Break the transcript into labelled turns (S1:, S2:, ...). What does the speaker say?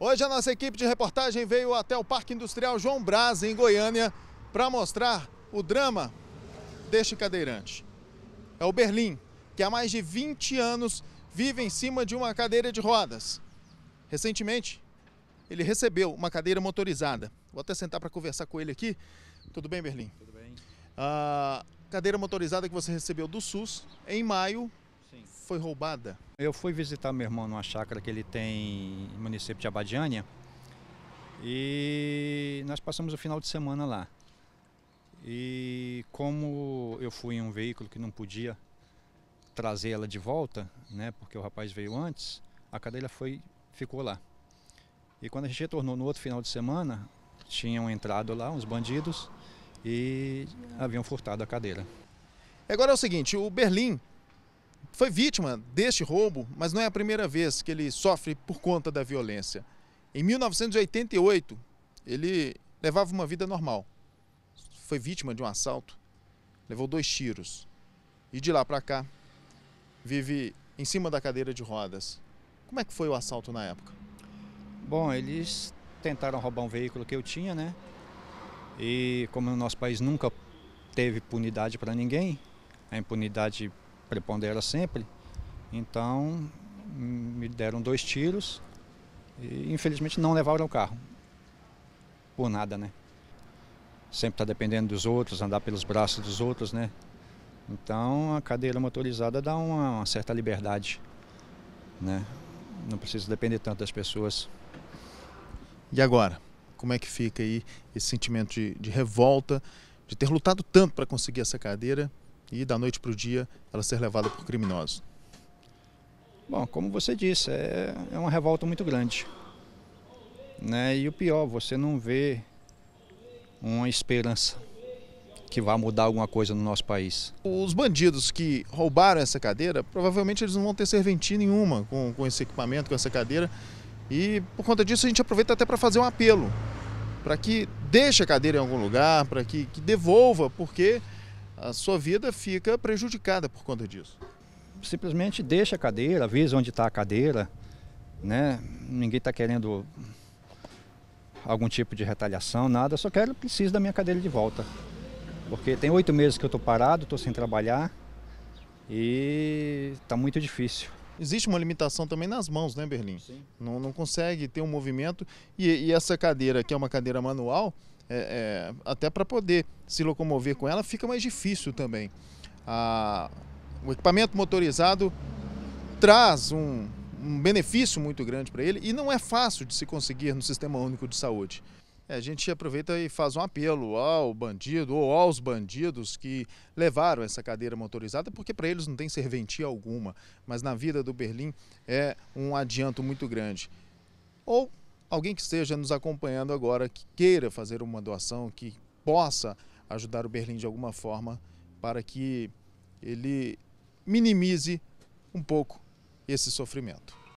S1: Hoje a nossa equipe de reportagem veio até o Parque Industrial João Braz, em Goiânia, para mostrar o drama deste cadeirante. É o Berlim, que há mais de 20 anos vive em cima de uma cadeira de rodas. Recentemente, ele recebeu uma cadeira motorizada. Vou até sentar para conversar com ele aqui. Tudo bem, Berlim? Tudo bem. A ah, cadeira motorizada que você recebeu do SUS em maio Sim. foi roubada?
S2: Eu fui visitar meu irmão numa chácara que ele tem no município de Abadiânia e nós passamos o final de semana lá. E como eu fui em um veículo que não podia trazer ela de volta, né, porque o rapaz veio antes, a cadeira foi ficou lá. E quando a gente retornou no outro final de semana, tinham entrado lá uns bandidos e haviam furtado a cadeira. Agora é o seguinte, o Berlim
S1: foi vítima deste roubo, mas não é a primeira vez que ele sofre por conta da violência. Em 1988, ele levava uma vida normal. Foi vítima de um assalto, levou dois tiros. E de lá para cá,
S2: vive em cima da cadeira de rodas. Como é que foi o assalto na época? Bom, eles tentaram roubar um veículo que eu tinha, né? E como no nosso país nunca teve punidade para ninguém, a impunidade prepondera sempre. Então me deram dois tiros e infelizmente não levaram o carro. Por nada, né? Sempre está dependendo dos outros, andar pelos braços dos outros, né? Então a cadeira motorizada dá uma, uma certa liberdade, né? Não precisa depender tanto das pessoas. E agora? Como é que fica aí esse sentimento de, de revolta,
S1: de ter lutado tanto para conseguir essa cadeira e da noite para o dia ela ser levada por criminosos?
S2: Bom, como você disse, é, é uma revolta muito grande. Né? E o pior, você não vê uma esperança que vá mudar alguma coisa no nosso país. Os bandidos que roubaram essa cadeira,
S1: provavelmente eles não vão ter serventia nenhuma com, com esse equipamento, com essa cadeira. E por conta disso a gente aproveita até para fazer um apelo, para que deixe a cadeira em algum lugar, para que, que
S2: devolva, porque a sua vida fica prejudicada por conta disso. Simplesmente deixa a cadeira, avisa onde está a cadeira, né? Ninguém está querendo algum tipo de retaliação, nada. só quero, preciso da minha cadeira de volta. Porque tem oito meses que eu estou parado, estou sem trabalhar e está muito difícil. Existe uma limitação também nas mãos, né, Berlim? Sim. Não, não consegue ter um
S1: movimento. E, e essa cadeira, que é uma cadeira manual, é, é, até para poder se locomover com ela, fica mais difícil também. A, o equipamento motorizado traz um, um benefício muito grande para ele e não é fácil de se conseguir no Sistema Único de Saúde. É, a gente aproveita e faz um apelo ao bandido ou aos bandidos que levaram essa cadeira motorizada, porque para eles não tem serventia alguma, mas na vida do Berlim é um adianto muito grande. Ou alguém que esteja nos acompanhando agora, que queira fazer uma doação, que possa ajudar o Berlim de alguma forma, para que ele minimize um pouco esse sofrimento.